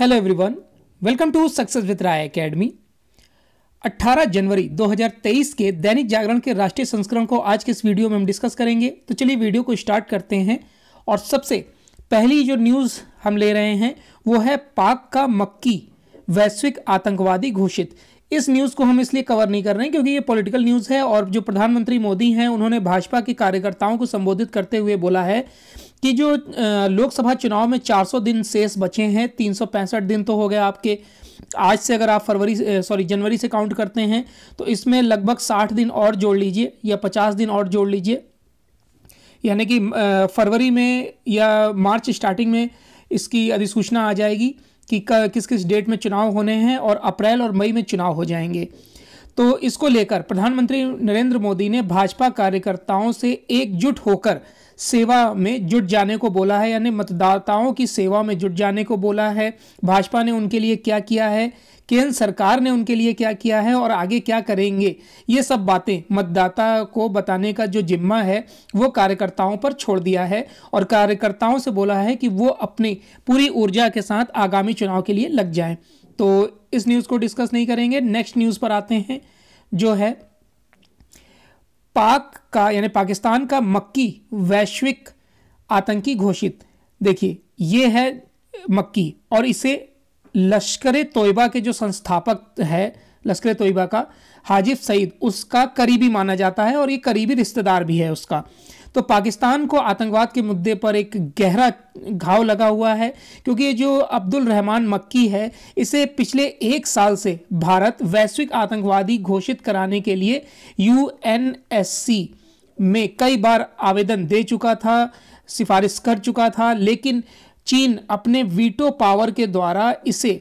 hello everyone welcome to success with Rai academy 18 जनवरी 2023 के दैनिक जागरण के राष्ट्रीय संस्करण को आज के इस वीडियो में हम डिस्कस करेंगे तो चलिए वीडियो को स्टार्ट करते हैं और सबसे पहली जो न्यूज़ हम ले रहे हैं वो है पाक का मक्की वैश्विक आतंकवादी घोषित इस न्यूज़ को हम इसलिए कवर नहीं कर रहे हैं क्योंकि ये पॉलिटिकल न्यूज़ है और जो प्रधानमंत्री मोदी हैं उन्होंने भाजपा के कार्यकर्ताओं को संबोधित करते हुए बोला है कि जो लोकसभा चुनाव में 400 दिन शेष बचे हैं तीन दिन तो हो गए आपके आज से अगर आप फरवरी सॉरी जनवरी से काउंट करते हैं तो इसमें लगभग 60 दिन और जोड़ लीजिए या 50 दिन और जोड़ लीजिए यानी कि फरवरी में या मार्च स्टार्टिंग में इसकी अधिसूचना आ जाएगी कि किस किस डेट में चुनाव होने हैं और अप्रैल और मई में चुनाव हो जाएंगे तो इसको लेकर प्रधानमंत्री नरेंद्र मोदी ने भाजपा कार्यकर्ताओं से एकजुट होकर सेवा में जुट जाने को बोला है यानी मतदाताओं की सेवा में जुट जाने को बोला है भाजपा ने उनके लिए क्या किया है केंद्र सरकार ने उनके लिए क्या किया है और आगे क्या करेंगे ये सब बातें मतदाता को बताने का जो जिम्मा है वो कार्यकर्ताओं पर छोड़ दिया है और कार्यकर्ताओं से बोला है कि वो अपनी पूरी ऊर्जा के साथ आगामी चुनाव के लिए लग जाएं तो इस न्यूज़ को डिस्कस नहीं करेंगे नेक्स्ट न्यूज़ पर आते हैं जो है पाक का यानी पाकिस्तान का मक्की वैश्विक आतंकी घोषित देखिए ये है मक्की और इसे लश्कर तोयबा के जो संस्थापक है लश्कर तोयबा का हाजिफ सईद उसका करीबी माना जाता है और ये करीबी रिश्तेदार भी है उसका तो पाकिस्तान को आतंकवाद के मुद्दे पर एक गहरा घाव लगा हुआ है क्योंकि ये जो अब्दुल रहमान मक्की है इसे पिछले एक साल से भारत वैश्विक आतंकवादी घोषित कराने के लिए यू में कई बार आवेदन दे चुका था सिफारिश कर चुका था लेकिन चीन अपने वीटो पावर के द्वारा इसे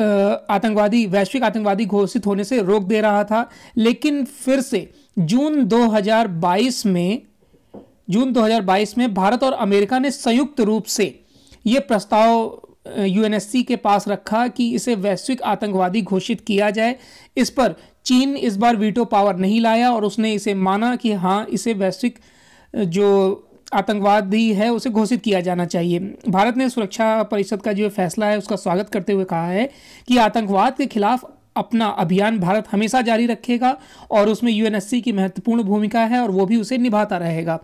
आतंकवादी वैश्विक आतंकवादी घोषित होने से रोक दे रहा था लेकिन फिर से जून 2022 में जून 2022 में भारत और अमेरिका ने संयुक्त रूप से ये प्रस्ताव यूएनएससी के पास रखा कि इसे वैश्विक आतंकवादी घोषित किया जाए इस पर चीन इस बार वीटो पावर नहीं लाया और उसने इसे माना कि हाँ इसे वैश्विक जो आतंकवादी है उसे घोषित किया जाना चाहिए भारत ने सुरक्षा परिषद का जो फैसला है उसका स्वागत करते हुए कहा है कि आतंकवाद के खिलाफ अपना अभियान भारत हमेशा जारी रखेगा और उसमें यूएनएससी की महत्वपूर्ण भूमिका है और वो भी उसे निभाता रहेगा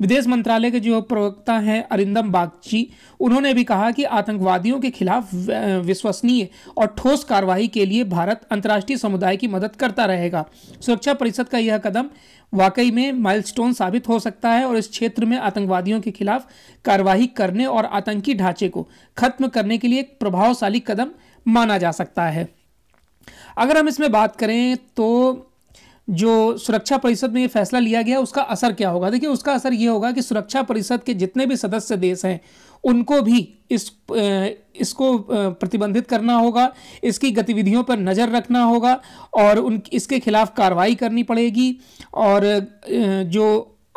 विदेश मंत्रालय के जो प्रवक्ता हैं अरिंदम बागची उन्होंने भी कहा कि आतंकवादियों के खिलाफ विश्वसनीय और ठोस कार्रवाई के लिए भारत अंतर्राष्ट्रीय समुदाय की मदद करता रहेगा सुरक्षा परिषद का यह कदम वाकई में माइलस्टोन साबित हो सकता है और इस क्षेत्र में आतंकवादियों के खिलाफ कार्रवाई करने और आतंकी ढांचे को खत्म करने के लिए एक प्रभावशाली कदम माना जा सकता है अगर हम इसमें बात करें तो जो सुरक्षा परिषद में ये फैसला लिया गया उसका असर क्या होगा देखिए उसका असर ये होगा कि सुरक्षा परिषद के जितने भी सदस्य देश हैं उनको भी इस इसको प्रतिबंधित करना होगा इसकी गतिविधियों पर नज़र रखना होगा और उन इसके खिलाफ कार्रवाई करनी पड़ेगी और जो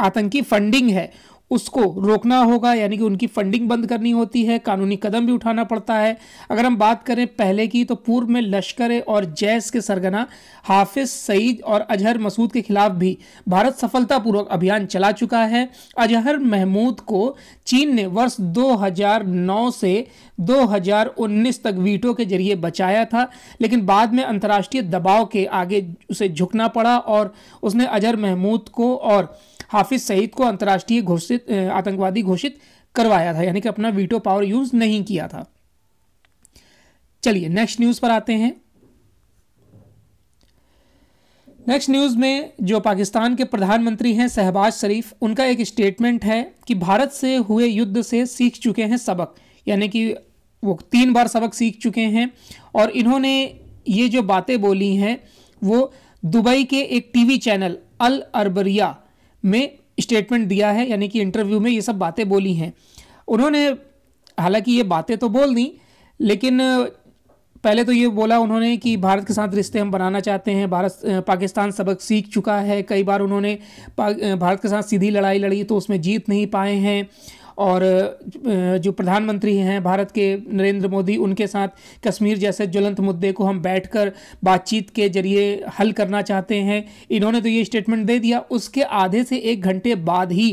आतंकी फंडिंग है उसको रोकना होगा यानी कि उनकी फंडिंग बंद करनी होती है कानूनी कदम भी उठाना पड़ता है अगर हम बात करें पहले की तो पूर्व में लश्कर और जैस के सरगना हाफिज सईद और अजहर मसूद के खिलाफ भी भारत सफलतापूर्वक अभियान चला चुका है अजहर महमूद को चीन ने वर्ष 2009 से 2019 तक वीटो के जरिए बचाया था लेकिन बाद में अंतर्राष्ट्रीय दबाव के आगे उसे झुकना पड़ा और उसने अजहर महमूद को और हाफिज सईद को अंतर्राष्ट्रीय घोषित आतंकवादी घोषित करवाया था यानी कि अपना वीटो पावर यूज नहीं किया था चलिए नेक्स्ट न्यूज पर आते हैं नेक्स्ट न्यूज़ में जो पाकिस्तान के प्रधानमंत्री हैं शहबाज शरीफ उनका एक स्टेटमेंट है कि भारत से हुए युद्ध से सीख चुके हैं सबक यानी कि वो तीन बार सबक सीख चुके हैं और इन्होंने ये जो बातें बोली हैं वो दुबई के एक टीवी चैनल अल अरबरिया में स्टेटमेंट दिया है यानी कि इंटरव्यू में ये सब बातें बोली हैं उन्होंने हालांकि ये बातें तो बोल दी लेकिन पहले तो ये बोला उन्होंने कि भारत के साथ रिश्ते हम बनाना चाहते हैं भारत पाकिस्तान सबक सीख चुका है कई बार उन्होंने भारत के साथ सीधी लड़ाई लड़ी तो उसमें जीत नहीं पाए हैं और जो प्रधानमंत्री हैं भारत के नरेंद्र मोदी उनके साथ कश्मीर जैसे ज्वलंत मुद्दे को हम बैठकर बातचीत के जरिए हल करना चाहते हैं इन्होंने तो ये स्टेटमेंट दे दिया उसके आधे से एक घंटे बाद ही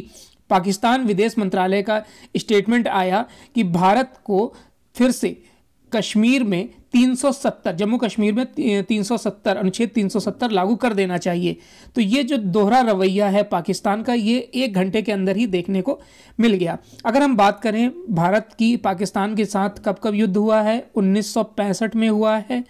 पाकिस्तान विदेश मंत्रालय का स्टेटमेंट आया कि भारत को फिर से कश्मीर में 370 जम्मू कश्मीर में 370 अनुच्छेद 370 लागू कर देना चाहिए तो ये जो दोहरा रवैया है पाकिस्तान का ये एक घंटे के अंदर ही देखने को मिल गया अगर हम बात करें भारत की पाकिस्तान के साथ कब कब युद्ध हुआ है 1965 में हुआ है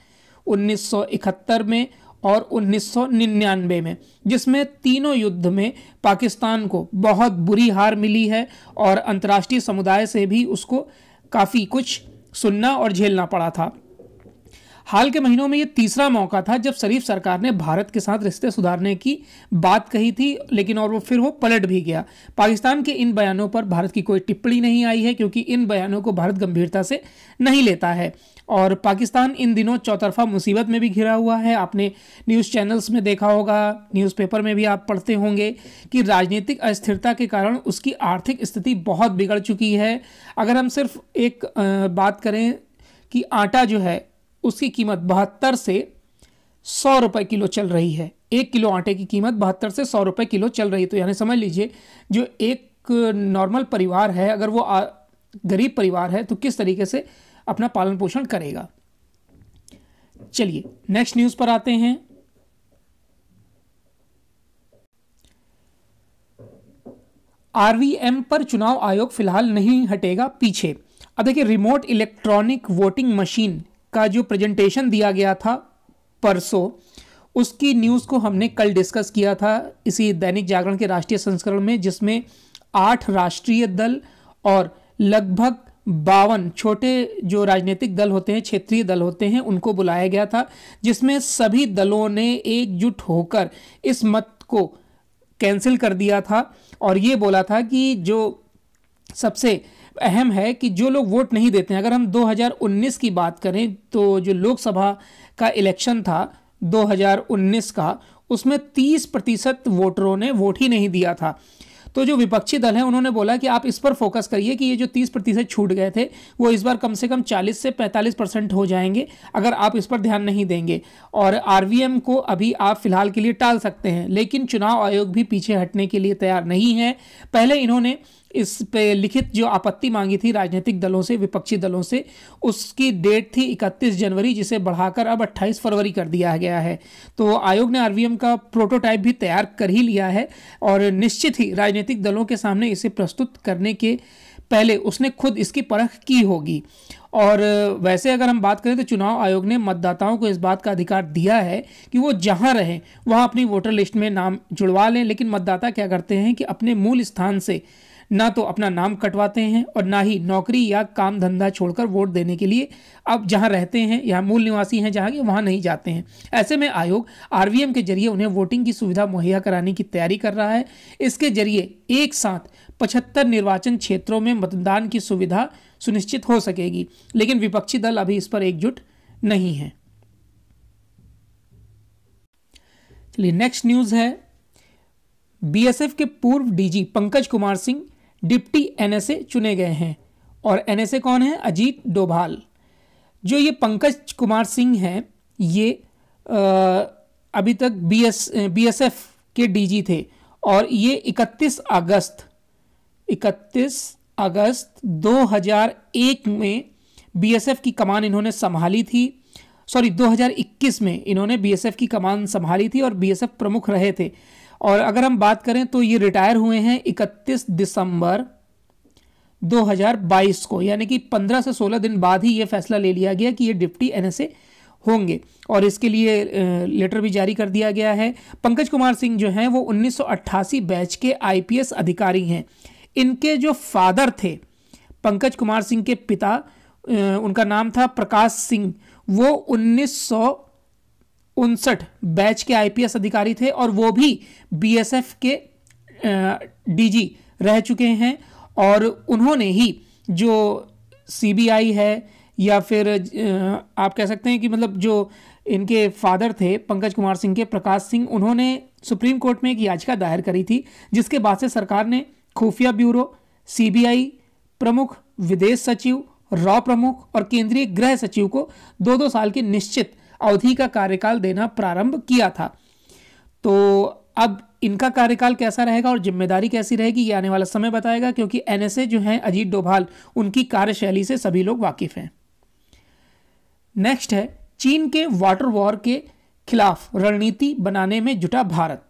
1971 में और 1999 में जिसमें तीनों युद्ध में पाकिस्तान को बहुत बुरी हार मिली है और अंतर्राष्ट्रीय समुदाय से भी उसको काफ़ी कुछ सुनना और झेलना पड़ा था हाल के महीनों में ये तीसरा मौका था जब शरीफ सरकार ने भारत के साथ रिश्ते सुधारने की बात कही थी लेकिन और वो फिर वो पलट भी गया पाकिस्तान के इन बयानों पर भारत की कोई टिप्पणी नहीं आई है क्योंकि इन बयानों को भारत गंभीरता से नहीं लेता है और पाकिस्तान इन दिनों चौतरफा मुसीबत में भी घिरा हुआ है आपने न्यूज़ चैनल्स में देखा होगा न्यूज़पेपर में भी आप पढ़ते होंगे कि राजनीतिक अस्थिरता के कारण उसकी आर्थिक स्थिति बहुत बिगड़ चुकी है अगर हम सिर्फ एक बात करें कि आटा जो है उसकी कीमत बहत्तर से सौ रुपए किलो चल रही है एक किलो आटे की कीमत बहत्तर से सौ रुपए किलो चल रही है तो यानी समझ लीजिए जो एक नॉर्मल परिवार है अगर वो गरीब परिवार है तो किस तरीके से अपना पालन पोषण करेगा चलिए नेक्स्ट न्यूज़ पर आते हैं आरवीएम पर चुनाव आयोग फिलहाल नहीं हटेगा पीछे अब देखिए रिमोट इलेक्ट्रॉनिक वोटिंग मशीन का जो प्रेजेंटेशन दिया गया था परसों उसकी न्यूज़ को हमने कल डिस्कस किया था इसी दैनिक जागरण के राष्ट्रीय संस्करण में जिसमें आठ राष्ट्रीय दल और लगभग बावन छोटे जो राजनीतिक दल होते हैं क्षेत्रीय दल होते हैं उनको बुलाया गया था जिसमें सभी दलों ने एकजुट होकर इस मत को कैंसिल कर दिया था और ये बोला था कि जो सबसे अहम है कि जो लोग वोट नहीं देते हैं अगर हम 2019 की बात करें तो जो लोकसभा का इलेक्शन था 2019 का उसमें 30 प्रतिशत वोटरों ने वोट ही नहीं दिया था तो जो विपक्षी दल है उन्होंने बोला कि आप इस पर फोकस करिए कि ये जो 30 प्रतिशत छूट गए थे वो इस बार कम से कम 40 से 45 परसेंट हो जाएंगे अगर आप इस पर ध्यान नहीं देंगे और आर को अभी आप फिलहाल के लिए टाल सकते हैं लेकिन चुनाव आयोग भी पीछे हटने के लिए तैयार नहीं है पहले इन्होंने इस पे लिखित जो आपत्ति मांगी थी राजनीतिक दलों से विपक्षी दलों से उसकी डेट थी 31 जनवरी जिसे बढ़ाकर अब 28 फरवरी कर दिया गया है तो आयोग ने आरवीएम का प्रोटोटाइप भी तैयार कर ही लिया है और निश्चित ही राजनीतिक दलों के सामने इसे प्रस्तुत करने के पहले उसने खुद इसकी परख की होगी और वैसे अगर हम बात करें तो चुनाव आयोग ने मतदाताओं को इस बात का अधिकार दिया है कि वो जहां रहें वहां अपनी वोटर लिस्ट में नाम जुड़वा लें लेकिन मतदाता क्या करते हैं कि अपने मूल स्थान से ना तो अपना नाम कटवाते हैं और ना ही नौकरी या काम धंधा छोड़कर वोट देने के लिए अब जहां रहते हैं या मूल निवासी हैं जहां के वहां नहीं जाते हैं ऐसे में आयोग आरवीएम के जरिए उन्हें वोटिंग की सुविधा मुहैया कराने की तैयारी कर रहा है इसके जरिए एक साथ पचहत्तर निर्वाचन क्षेत्रों में मतदान की सुविधा सुनिश्चित हो सकेगी लेकिन विपक्षी दल अभी इस पर एकजुट नहीं है चलिए नेक्स्ट न्यूज है बीएसएफ के पूर्व DG Pankaj Kumar Singh deputy NSA चुने गए हैं और एनएसए कौन है अजीत डोभाल जो ये पंकज कुमार सिंह हैं ये आ, अभी तक B S B S F के डीजी थे और ये 31 अगस्त 31 अगस्त 2001 में बीएसएफ की कमान इन्होंने संभाली थी सॉरी 2021 में इन्होंने बीएसएफ की कमान संभाली थी और बीएसएफ प्रमुख रहे थे और अगर हम बात करें तो ये रिटायर हुए हैं 31 दिसंबर 2022 को यानी कि 15 से 16 दिन बाद ही ये फैसला ले लिया गया कि ये डिप्टी एनएसए होंगे और इसके लिए लेटर भी जारी कर दिया गया है पंकज कुमार सिंह जो हैं वो 1988 बैच के आईपीएस अधिकारी हैं इनके जो फादर थे पंकज कुमार सिंह के पिता उनका नाम था प्रकाश सिंह वो उन्नीस उनसठ बैच के आईपीएस अधिकारी थे और वो भी बीएसएफ के डीजी रह चुके हैं और उन्होंने ही जो सीबीआई है या फिर आप कह सकते हैं कि मतलब जो इनके फादर थे पंकज कुमार सिंह के प्रकाश सिंह उन्होंने सुप्रीम कोर्ट में एक याचिका दायर करी थी जिसके बाद से सरकार ने खुफिया ब्यूरो सीबीआई प्रमुख विदेश सचिव रॉ प्रमुख और केंद्रीय गृह सचिव को दो दो साल के निश्चित अवधि का कार्यकाल देना प्रारंभ किया था तो अब इनका कार्यकाल कैसा रहेगा और जिम्मेदारी कैसी रहेगी ये आने वाला समय बताएगा क्योंकि एनएसए जो है अजीत डोभाल उनकी कार्यशैली से सभी लोग वाकिफ हैं नेक्स्ट है चीन के वाटर वॉर के खिलाफ रणनीति बनाने में जुटा भारत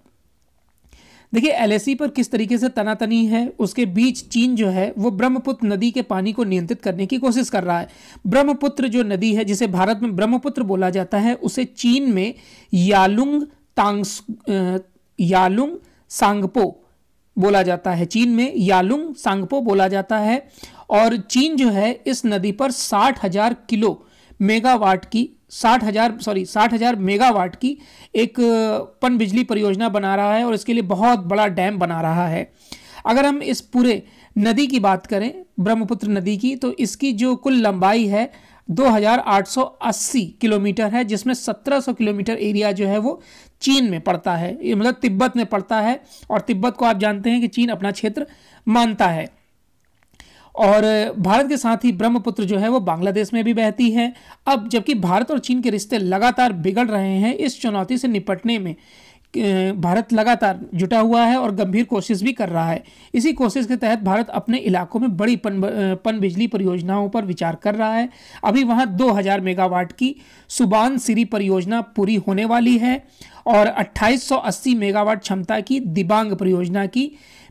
देखिए एलएसी पर किस तरीके से तनातनी है उसके बीच चीन जो है वो ब्रह्मपुत्र नदी के पानी को नियंत्रित करने की कोशिश कर रहा है ब्रह्मपुत्र जो नदी है जिसे भारत में ब्रह्मपुत्र बोला जाता है उसे चीन में यालुंग तांग्स यालुंग सांगपो बोला जाता है चीन में यालुंग सांगपो बोला जाता है और चीन जो है इस नदी पर साठ हजार किलो मेगावाट की साठ हज़ार सॉरी साठ हज़ार मेगावाट की एक पन बिजली परियोजना बना रहा है और इसके लिए बहुत बड़ा डैम बना रहा है अगर हम इस पूरे नदी की बात करें ब्रह्मपुत्र नदी की तो इसकी जो कुल लंबाई है 2880 किलोमीटर है जिसमें 1700 किलोमीटर एरिया जो है वो चीन में पड़ता है ये मतलब तिब्बत में पड़ता है और तिब्बत को आप जानते हैं कि चीन अपना क्षेत्र मानता है और भारत के साथ ही ब्रह्मपुत्र जो है वो बांग्लादेश में भी बहती है अब जबकि भारत और चीन के रिश्ते लगातार बिगड़ रहे हैं इस चुनौती से निपटने में भारत लगातार जुटा हुआ है और गंभीर कोशिश भी कर रहा है इसी कोशिश के तहत भारत अपने इलाकों में बड़ी पन पन बिजली परियोजनाओं पर विचार कर रहा है अभी वहाँ 2000 मेगावाट की सुबान सिरी परियोजना पूरी होने वाली है और 2880 मेगावाट क्षमता की दिबांग परियोजना की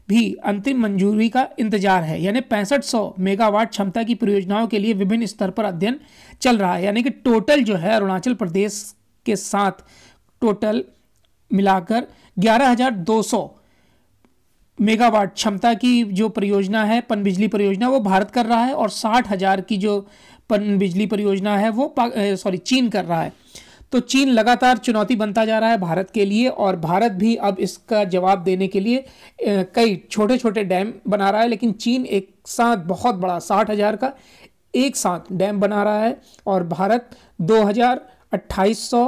भी अंतिम मंजूरी का इंतजार है यानी पैंसठ सौ मेगावाट क्षमता की परियोजनाओं के लिए विभिन्न स्तर पर अध्ययन चल रहा है यानी कि टोटल जो है अरुणाचल प्रदेश के साथ टोटल मिलाकर 11,200 मेगावाट क्षमता की जो परियोजना है पन बिजली परियोजना वो भारत कर रहा है और साठ हज़ार की जो पन बिजली परियोजना है वो सॉरी चीन कर रहा है तो चीन लगातार चुनौती बनता जा रहा है भारत के लिए और भारत भी अब इसका जवाब देने के लिए कई छोटे छोटे डैम बना रहा है लेकिन चीन एक साथ बहुत बड़ा साठ हज़ार का एक साथ डैम बना रहा है और भारत दो हज़ार अट्ठाईस सौ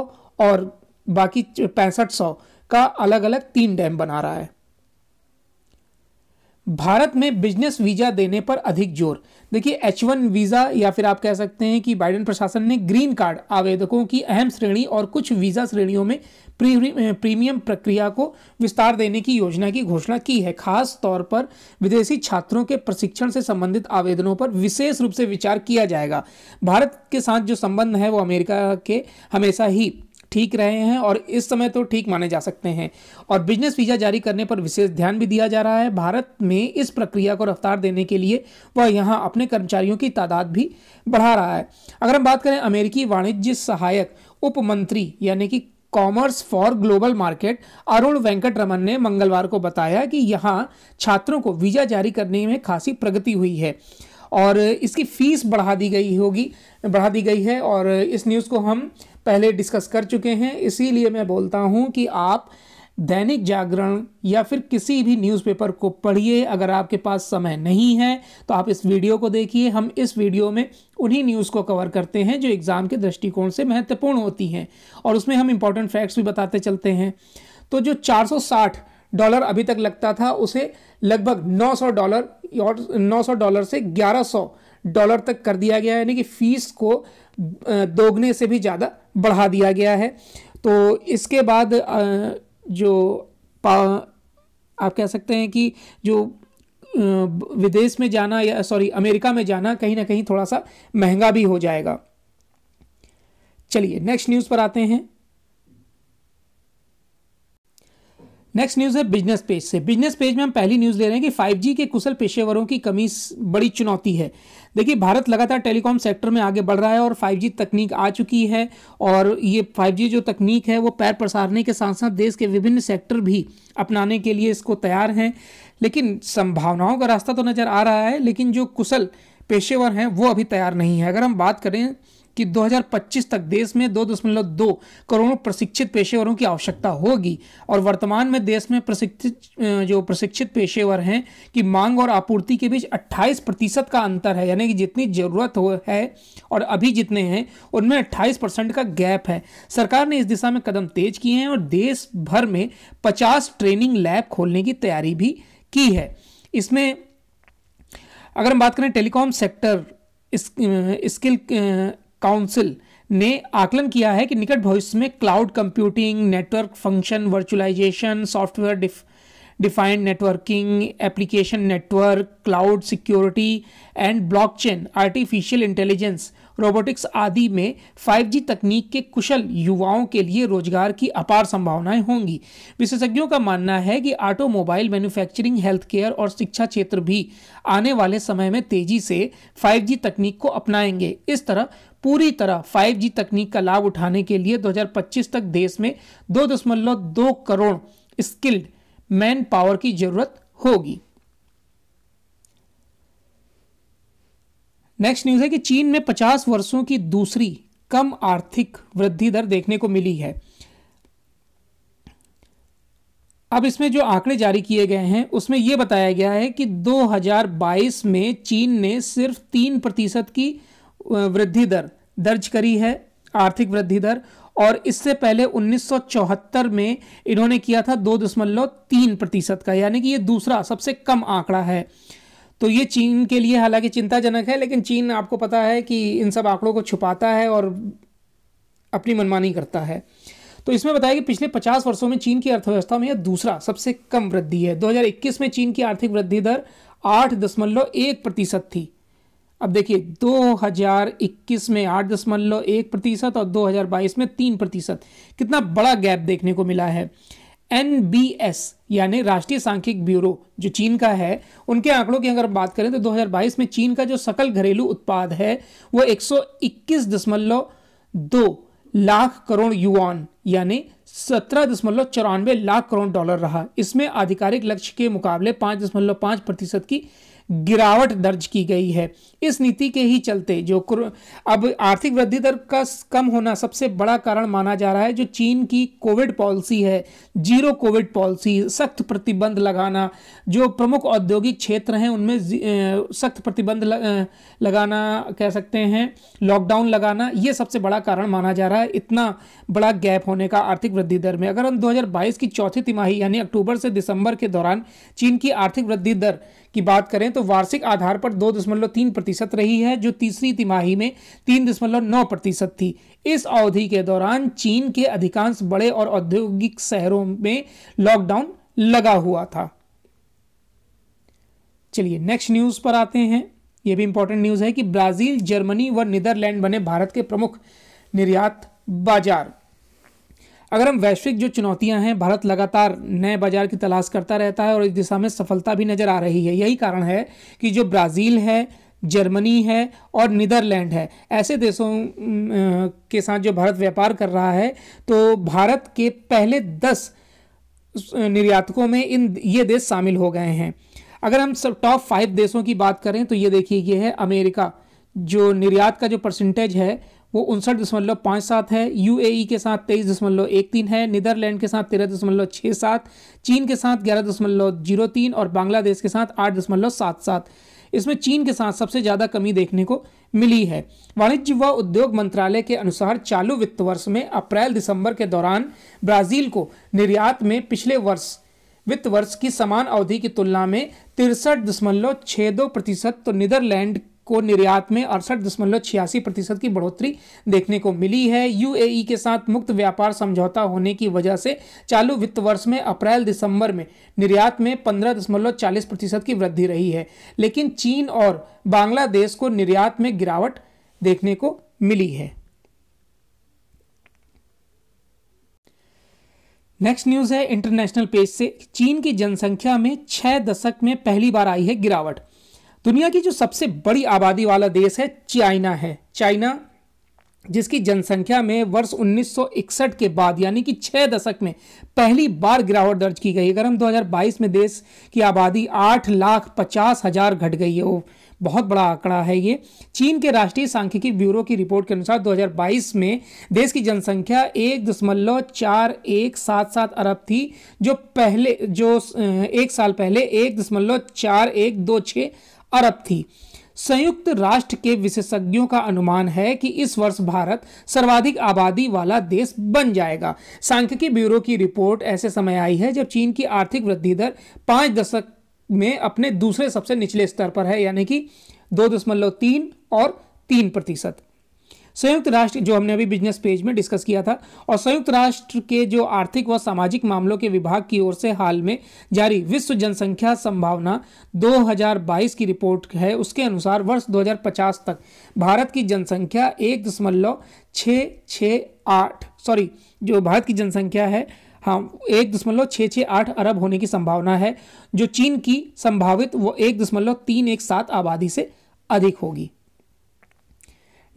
और बाकी पैंसठ सौ का अलग अलग तीन डैम बना रहा है भारत में बिजनेस वीज़ा देने पर अधिक जोर देखिए एच वन वीज़ा या फिर आप कह सकते हैं कि बाइडेन प्रशासन ने ग्रीन कार्ड आवेदकों की अहम श्रेणी और कुछ वीज़ा श्रेणियों में प्रीमियम eh, प्रक्रिया को विस्तार देने की योजना की घोषणा की है खास तौर पर विदेशी छात्रों के प्रशिक्षण से संबंधित आवेदनों पर विशेष रूप से विचार किया जाएगा भारत के साथ जो संबंध है वो अमेरिका के हमेशा ही ठीक रहे हैं और इस समय तो ठीक माने जा सकते हैं और बिजनेस वीज़ा जारी करने पर विशेष ध्यान भी दिया जा रहा है भारत में इस प्रक्रिया को रफ्तार देने के लिए वह यहाँ अपने कर्मचारियों की तादाद भी बढ़ा रहा है अगर हम बात करें अमेरिकी वाणिज्य सहायक उप मंत्री यानी कि commerce for global market Arun Venkat Raman ने मंगलवार को बताया कि यहाँ छात्रों को वीज़ा जारी करने में खासी प्रगति हुई है और इसकी फ़ीस बढ़ा दी गई होगी बढ़ा दी गई है और इस न्यूज़ को हम पहले डिस्कस कर चुके हैं इसीलिए मैं बोलता हूँ कि आप दैनिक जागरण या फिर किसी भी न्यूज़पेपर को पढ़िए अगर आपके पास समय नहीं है तो आप इस वीडियो को देखिए हम इस वीडियो में उन्हीं न्यूज़ को कवर करते हैं जो एग्ज़ाम के दृष्टिकोण से महत्वपूर्ण होती हैं और उसमें हम इम्पोर्टेंट फैक्ट्स भी बताते चलते हैं तो जो 460 डॉलर अभी तक लगता था उसे लगभग 900 डॉलर और 900 डॉलर से 1100 डॉलर तक कर दिया गया है यानी कि फीस को दोगने से भी ज़्यादा बढ़ा दिया गया है तो इसके बाद जो आप कह सकते हैं कि जो विदेश में जाना या सॉरी अमेरिका में जाना कहीं ना कहीं थोड़ा सा महंगा भी हो जाएगा चलिए नेक्स्ट न्यूज़ पर आते हैं नेक्स्ट न्यूज़ है बिजनेस पेज से बिजनेस पेज में हम पहली न्यूज़ ले रहे हैं कि 5G के कुशल पेशेवरों की कमी बड़ी चुनौती है देखिए भारत लगातार टेलीकॉम सेक्टर में आगे बढ़ रहा है और 5G तकनीक आ चुकी है और ये 5G जो तकनीक है वो पैर पसारने के साथ साथ देश के विभिन्न सेक्टर भी अपनाने के लिए इसको तैयार हैं लेकिन संभावनाओं का रास्ता तो नज़र आ रहा है लेकिन जो कुशल पेशेवर हैं वो अभी तैयार नहीं है अगर हम बात करें कि 2025 तक देश में दो दशमलव दो करोड़ प्रशिक्षित पेशेवरों की आवश्यकता होगी और वर्तमान में देश में प्रशिक्षित जो प्रशिक्षित पेशेवर हैं कि मांग और आपूर्ति के बीच 28 प्रतिशत का अंतर है यानी कि जितनी ज़रूरत हो है और अभी जितने हैं उनमें 28 परसेंट का गैप है सरकार ने इस दिशा में कदम तेज किए हैं और देश भर में पचास ट्रेनिंग लैब खोलने की तैयारी भी की है इसमें अगर हम बात करें टेलीकॉम सेक्टर इस, स्किल काउंसिल ने आकलन किया है कि निकट भविष्य में cloud computing network function virtualisation software defined networking application network cloud security and blockchain artificial intelligence robotics आदि में 5G तकनीक के कुशल युवाओं के लिए रोजगार की अपार संभावनाएं होंगी विशेषज्ञों का मानना है कि ऑटोमोबाइल मैन्युफैक्चरिंग हेल्थ केयर और शिक्षा क्षेत्र भी आने वाले समय में तेजी से 5G तकनीक को अपनाएंगे इस तरह पूरी तरह 5G तकनीक का लाभ उठाने के लिए 2025 तक देश में 2.2 करोड़ स्किल्ड मैन पावर की जरूरत होगी नेक्स्ट न्यूज है कि चीन में 50 वर्षों की दूसरी कम आर्थिक वृद्धि दर देखने को मिली है अब इसमें जो आंकड़े जारी किए गए हैं उसमें यह बताया गया है कि 2022 में चीन ने सिर्फ तीन प्रतिशत की वृद्धि दर दर्ज करी है आर्थिक वृद्धि दर और इससे पहले 1974 में इन्होंने किया था दो दशमलव तीन प्रतिशत का यानी कि ये दूसरा सबसे कम आंकड़ा है तो ये चीन के लिए हालांकि चिंताजनक है लेकिन चीन आपको पता है कि इन सब आंकड़ों को छुपाता है और अपनी मनमानी करता है तो इसमें बताया कि पिछले 50 वर्षों में चीन की अर्थव्यवस्था में यह दूसरा सबसे कम वृद्धि है 2021 में चीन की आर्थिक वृद्धि दर आठ दशमलव एक प्रतिशत थी अब देखिए 2021 में आठ दशमलव एक प्रतिशत और 2022 में तीन प्रतिशत कितना बड़ा गैप देखने को मिला है एन यानी राष्ट्रीय सांख्यिक ब्यूरो जो चीन का है उनके आंकड़ों की अगर बात करें तो 2022 में चीन का जो सकल घरेलू उत्पाद है वो एक लाख करोड़ युआन यानी सत्रह दशमलव चौरानवे लाख करोड़ डॉलर रहा इसमें आधिकारिक लक्ष्य के मुकाबले पाँच दशमलव पाँच प्रतिशत की गिरावट दर्ज की गई है इस नीति के ही चलते जो अब आर्थिक वृद्धि दर का कम होना सबसे बड़ा कारण माना जा रहा है जो चीन की कोविड पॉलिसी है जीरो कोविड पॉलिसी सख्त प्रतिबंध लगाना जो प्रमुख औद्योगिक क्षेत्र हैं उनमें सख्त प्रतिबंध लगाना कह सकते हैं लॉकडाउन लगाना ये सबसे बड़ा कारण माना जा रहा है इतना बड़ा गैप होने का आर्थिक वृद्धि दर में अगर हम 2022 की चौथी तिमाही यानी अक्टूबर से दिसंबर के दौरान चीन की आर्थिक वृद्धि दर की बात करें तो वार्षिक आधार पर दो दशमलव तीन प्रति प्रतिशत रही है जो तीसरी तिमाही में तीन दशमलव नौ प्रतिशत थी इस अवधि के दौरान चीन के अधिकांश बड़े और औद्योगिक शहरों में लॉकडाउन लगा हुआ था चलिए नेक्स्ट न्यूज पर आते हैं यह भी इंपॉर्टेंट न्यूज है कि ब्राजील जर्मनी व नीदरलैंड बने भारत के प्रमुख निर्यात बाजार अगर हम वैश्विक जो चुनौतियां हैं भारत लगातार नए बाजार की तलाश करता रहता है और इस दिशा में सफलता भी नज़र आ रही है यही कारण है कि जो ब्राज़ील है जर्मनी है और नीदरलैंड है ऐसे देशों के साथ जो भारत व्यापार कर रहा है तो भारत के पहले दस निर्यातकों में इन ये देश शामिल हो गए हैं अगर हम सब टॉप फाइव देशों की बात करें तो ये देखिए ये है अमेरिका जो निर्यात का जो परसेंटेज है वो उनसठ दशमलव पाँच सात है यू e के साथ तेईस दशमलव एक तीन है नीदरलैंड के साथ तेरह दशमलव छः सात चीन के साथ ग्यारह दशमलव जीरो तीन और बांग्लादेश के साथ आठ दशमलव सात सात इसमें चीन के साथ सबसे ज़्यादा कमी देखने को मिली है वाणिज्य व उद्योग मंत्रालय के अनुसार चालू वित्त वर्ष में अप्रैल दिसंबर के दौरान ब्राज़ील को निर्यात में पिछले वर्ष वित्त वर्ष की समान अवधि की तुलना में तिरसठ दशमलव छः दो प्रतिशत तो नीदरलैंड को निर्यात में अड़सठ दशमलव छियासी प्रतिशत की बढ़ोतरी देखने को मिली है यूएई के साथ मुक्त व्यापार समझौता होने की वजह से चालू वित्त वर्ष में अप्रैल दिसंबर में निर्यात में पंद्रह दशमलव चालीस प्रतिशत की वृद्धि रही है लेकिन चीन और बांग्लादेश को निर्यात में गिरावट देखने को मिली है नेक्स्ट न्यूज है इंटरनेशनल पेज से चीन की जनसंख्या में छह दशक में पहली बार आई है गिरावट दुनिया की जो सबसे बड़ी आबादी वाला देश है चाइना है चाइना जिसकी जनसंख्या में वर्ष 1961 के बाद यानी कि छः दशक में पहली बार गिरावट दर्ज की गई अगर हम 2022 में देश की आबादी आठ लाख पचास हज़ार घट गई है वो बहुत बड़ा आंकड़ा है ये चीन के राष्ट्रीय सांख्यिकी ब्यूरो की रिपोर्ट के अनुसार 2022 में देश की जनसंख्या एक दशमलव चार एक सात सात अरब थी जो पहले जो एक साल पहले एक दशमलव चार एक दो छः अरब थी संयुक्त राष्ट्र के विशेषज्ञों का अनुमान है कि इस वर्ष भारत सर्वाधिक आबादी वाला देश बन जाएगा सांख्यिकी ब्यूरो की रिपोर्ट ऐसे समय आई है जब चीन की आर्थिक वृद्धि दर पाँच दशक में अपने दूसरे सबसे निचले स्तर पर है यानी कि दो दशमलव तीन और तीन प्रतिशत संयुक्त राष्ट्र जो हमने अभी बिजनेस पेज में डिस्कस किया था और संयुक्त राष्ट्र के जो आर्थिक व सामाजिक मामलों के विभाग की ओर से हाल में जारी विश्व जनसंख्या संभावना 2022 की रिपोर्ट है उसके अनुसार वर्ष 2050 तक भारत की जनसंख्या एक दशमलव छः छः आठ सॉरी जो भारत की जनसंख्या है हाँ एक दशमलव छः छः आठ अरब होने की संभावना है जो चीन की संभावित वो एक दशमलव तीन एक सात आबादी से अधिक होगी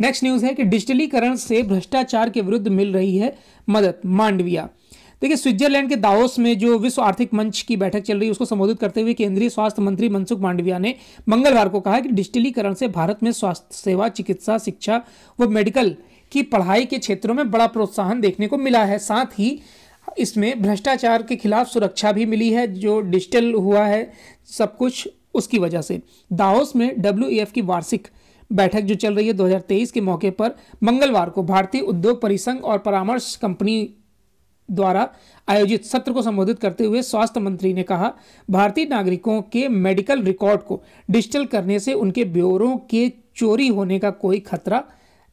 नेक्स्ट न्यूज़ है कि डिजिटलीकरण से भ्रष्टाचार के विरुद्ध मिल रही है मदद मांडविया देखिए स्विट्जरलैंड के दावोस में जो विश्व आर्थिक मंच की बैठक चल रही है उसको संबोधित करते हुए केंद्रीय स्वास्थ्य मंत्री मनसुख मांडविया ने मंगलवार को कहा कि डिजिटलीकरण से भारत में स्वास्थ्य सेवा चिकित्सा शिक्षा व मेडिकल की पढ़ाई के क्षेत्रों में बड़ा प्रोत्साहन देखने को मिला है साथ ही इसमें भ्रष्टाचार के खिलाफ सुरक्षा भी मिली है जो डिजिटल हुआ है सब कुछ उसकी वजह से दाओस में डब्ल्यू e की वार्षिक बैठक जो चल रही है 2023 के मौके पर मंगलवार को भारतीय उद्योग परिसंघ और परामर्श कंपनी द्वारा आयोजित सत्र को संबोधित करते हुए स्वास्थ्य मंत्री ने कहा भारतीय नागरिकों के मेडिकल रिकॉर्ड को डिजिटल करने से उनके ब्योरों के चोरी होने का कोई खतरा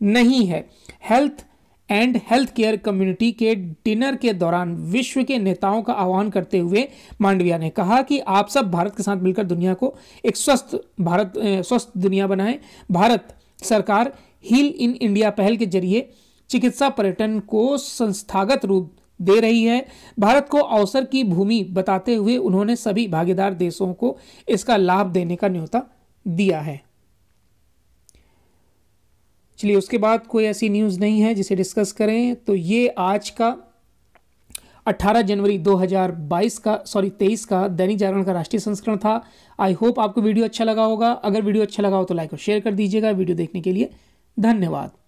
नहीं है health and health care community के डिनर के दौरान विश्व के नेताओं का आह्वान करते हुए मांडविया ने कहा कि आप सब भारत के साथ मिलकर दुनिया को एक स्वस्थ भारत स्वस्थ दुनिया बनाएं भारत सरकार हील इन इंडिया पहल के जरिए चिकित्सा पर्यटन को संस्थागत रूप दे रही है भारत को अवसर की भूमि बताते हुए उन्होंने सभी भागीदार देशों को इसका लाभ देने का न्योता दिया है चलिए उसके बाद कोई ऐसी न्यूज़ नहीं है जिसे डिस्कस करें तो ये आज का 18 जनवरी 2022 का सॉरी 23 का दैनिक जागरण का राष्ट्रीय संस्करण था आई होप आपको वीडियो अच्छा लगा होगा अगर वीडियो अच्छा लगा हो तो लाइक और शेयर कर दीजिएगा वीडियो देखने के लिए धन्यवाद